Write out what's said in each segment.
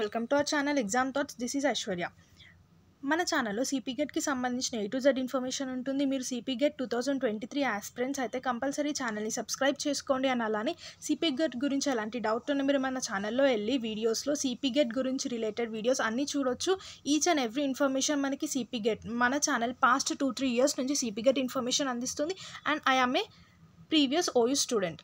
welcome to our channel Exam Thoughts this is Aishwarya మన ఛానల్లో CP గెట్కి సంబంధించిన ఏ టు జెడ్ ఇన్ఫర్మేషన్ ఉంటుంది మీరు CP GET two thousand twenty three aspirants అయితే compulsory ఛానల్ని సబ్స్క్రైబ్ చేసుకోండి అని అలానే సిపి గెట్ గురించి ఎలాంటి డౌట్ ఉన్న మీరు మన ఛానల్లో వెళ్ళి వీడియోస్లో సిపి గెట్ గురించి రిలేటెడ్ వీడియోస్ అన్నీ చూడొచ్చు ఈచ్ అండ్ ఎవ్రీ ఇన్ఫర్మేషన్ మనకి సిపి గెట్ మన channel past two three years నుంచి సిపి గెట్ ఇన్ఫర్మేషన్ అందిస్తుంది and I am a previous OU student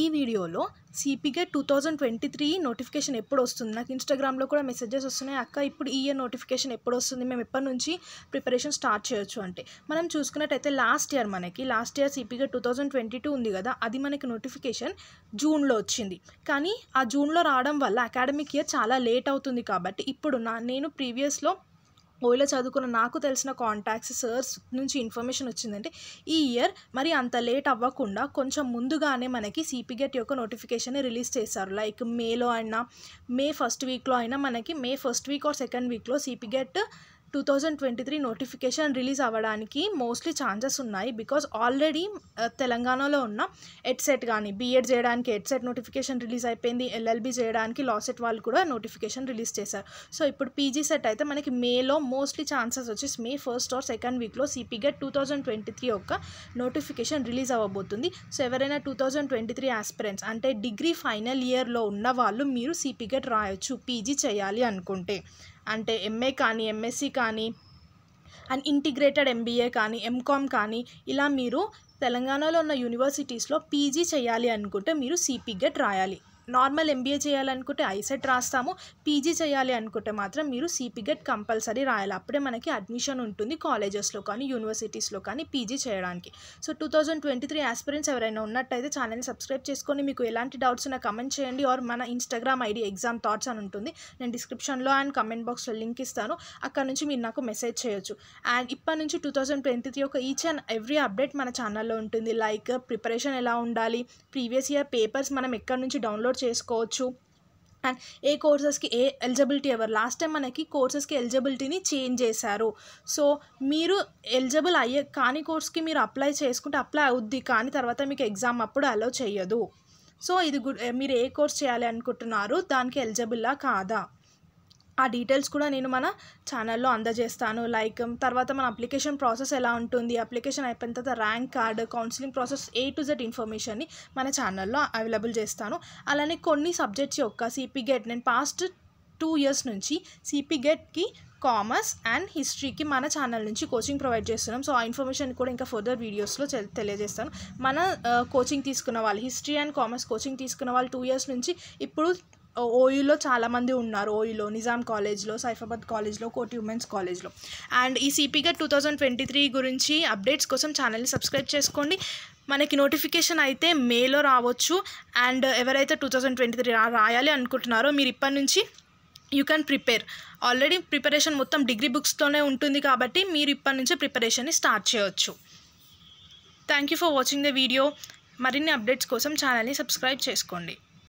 ఈ వీడియోలో సిపికే two thousand twenty three notification ఎప్పుడు వస్తుంది నాకు ఇన్స్టాగ్రామ్లో కూడా మెసేజెస్ వస్తున్నాయి అక్క ఇప్పుడు ఈ ఇయర్ నోటిఫికేషన్ ఎప్పుడు వస్తుంది మేము ఎప్పటి నుంచి ప్రిపరేషన్ స్టార్ట్ చేయొచ్చు అంటే మనం చూసుకున్నట్టయితే లాస్ట్ ఇయర్ మనకి లాస్ట్ ఇయర్ సిపికే టూ థౌజండ్ ట్వంటీ టూ ఉంది కదా అది మనకి నోటిఫికేషన్ జూన్లో వచ్చింది కానీ ఆ జూన్లో రావడం వల్ల అకాడమిక్ ఇయర్ చాలా లేట్ అవుతుంది కాబట్టి ఇప్పుడు నా నేను ప్రీవియస్లో ఓయిలో చదువుకున్న నాకు తెలిసిన కాంటాక్ట్స్ సర్స్ నుంచి ఇన్ఫర్మేషన్ వచ్చిందంటే ఈ ఇయర్ మరి అంత లేట్ అవ్వకుండా కొంచెం ముందుగానే మనకి సిపిగెట్ యొక్క నోటిఫికేషన్ రిలీజ్ చేశారు లైక్ మేలో అయినా మే ఫస్ట్ వీక్లో అయినా మనకి May first week or second వీక్లో CPGET two thousand twenty three notification release అవ్వడానికి మోస్ట్లీ ఛాన్సెస్ ఉన్నాయి బికాస్ ఆల్రెడీ uh, తెలంగాణలో ఉన్న ఎడ్సెట్ కానీ బీఎడ్ చేయడానికి ఎడ్సెట్ నోటిఫికేషన్ రిలీజ్ అయిపోయింది ఎల్ఎల్బి చేయడానికి లాసెట్ వాళ్ళు కూడా నోటిఫికేషన్ రిలీజ్ చేశారు సో ఇప్పుడు పీజీ సెట్ అయితే మనకి మేలో మోస్ట్లీ ఛాన్సెస్ వచ్చేసి మే ఫస్ట్ ఆర్ సెకండ్ వీక్లో CPGET two thousand twenty three యొక్క నోటిఫికేషన్ రిలీజ్ అవ్వబోతుంది సో ఎవరైనా two thousand twenty three aspirants అంటే డిగ్రీ ఫైనల్ ఇయర్లో ఉన్న వాళ్ళు మీరు సిపిగెట్ రాయొచ్చు పీజీ చేయాలి అనుకుంటే అంటే ఎంఏ కానీ ఎంఎస్సి కానీ అండ్ ఇంటిగ్రేటెడ్ ఎంబీఏ కానీ ఎంకామ్ కానీ ఇలా మీరు తెలంగాణలో ఉన్న యూనివర్సిటీస్లో పీజీ చేయాలి అనుకుంటే మీరు సిపీ గెట్ రాయాలి నార్మల్ ఎంబీఏ చేయాలనుకుంటే ఐసెట్ రాస్తాము పీజీ చేయాలి అనుకుంటే మాత్రం మీరు సిపిగెట్ కంపల్సరీ రాయాలి అప్పుడే మనకి అడ్మిషన్ ఉంటుంది కాలేజెస్లో కానీ యూనివర్సిటీస్లో కానీ పీజీ చేయడానికి so two thousand twenty three aspirants ఎవరైనా ఉన్నట్టయితే ఛానల్ని సబ్స్క్రైబ్ చేసుకొని మీకు ఎలాంటి డౌట్స్ ఉన్నా కమెంట్ చేయండి ఆర్ మన ఇన్స్టాగ్రామ్ ఐడి ఎగ్జామ్ థాట్స్ అని ఉంటుంది నేను డిస్క్రిప్షన్లో అండ్ కమెంట్ బాక్స్లో లింక్ ఇస్తాను అక్కడ నుంచి మీరు నాకు మెసేజ్ చేయొచ్చు అండ్ ఇప్పటి నుంచి టూ థౌజండ్ ట్వంటీ త్రీ ఒక ఈచ్ అండ్ ఎవ్రీ అప్డేట్ మన ఛానల్లో ఉంటుంది లైక్ ప్రిపరేషన్ ఎలా ఉండాలి ప్రీవియస్ ఇయర్ పేపర్స్ మనం ఎక్కడి నుంచి డౌన్లోడ్ చేసుకోవచ్చు అండ్ ఏ కోర్సెస్కి ఏ ఎలిజిబిలిటీ ఎవరు లాస్ట్ టైం మనకి కోర్సెస్కి ఎలిజిబిలిటీని చేంజ్ చేశారు సో మీరు ఎలిజిబుల్ అయ్యే కానీ కోర్స్కి మీరు అప్లై చేసుకుంటే అప్లై అవుద్ది కానీ తర్వాత మీకు ఎగ్జామ్ అప్పుడు అలో చేయదు సో ఇది మీరు ఏ కోర్స్ చేయాలి అనుకుంటున్నారు దానికి ఎలిజిబుల్లా కాదా ఆ డీటెయిల్స్ కూడా నేను మన ఛానల్లో అందజేస్తాను లైక్ తర్వాత మన అప్లికేషన్ ప్రాసెస్ ఎలా ఉంటుంది అప్లికేషన్ అయిపోయిన తర్వాత rank card counselling process A to Z ఇన్ఫర్మేషన్ని మన ఛానల్లో అవైలబుల్ చేస్తాను అలానే కొన్ని సబ్జెక్ట్స్ యొక్క సిపి గెట్ నేను పాస్ట్ టూ ఇయర్స్ నుంచి సిపి గెట్కి కామర్స్ అండ్ హిస్టరీకి మన ఛానల్ నుంచి కోచింగ్ ప్రొవైడ్ చేస్తున్నాం సో ఆ ఇన్ఫర్మేషన్ కూడా ఇంకా ఫర్దర్ వీడియోస్లో తెలియజేస్తాను మన కోచింగ్ uh, తీసుకున్న వాళ్ళు హిస్టరీ అండ్ కామర్స్ కోచింగ్ తీసుకున్న వాళ్ళు టూ ఇయర్స్ నుంచి ఇప్పుడు ఓయూలో చాలామంది ఉన్నారు ఓయూలో నిజాం కాలేజ్లో సైఫాబాద్ కాలేజ్లో కోటి ఉమెన్స్ కాలేజ్లో అండ్ ఈ సిపిగా టూ థౌజండ్ ట్వంటీ త్రీ గురించి అప్డేట్స్ కోసం ఛానల్ని సబ్స్క్రైబ్ చేసుకోండి మనకి నోటిఫికేషన్ అయితే మేలో రావచ్చు అండ్ ఎవరైతే టూ థౌజండ్ ట్వంటీ త్రీ రాయాలి అనుకుంటున్నారో మీరు ఇప్పటి నుంచి you can prepare already preparation మొత్తం డిగ్రీ బుక్స్తోనే ఉంటుంది కాబట్టి మీరు ఇప్పటి నుంచే ప్రిపరేషన్ని స్టార్ట్ చేయవచ్చు thank you for watching the video మరిన్ని అప్డేట్స్ కోసం ఛానల్ని సబ్స్క్రైబ్ చేసుకోండి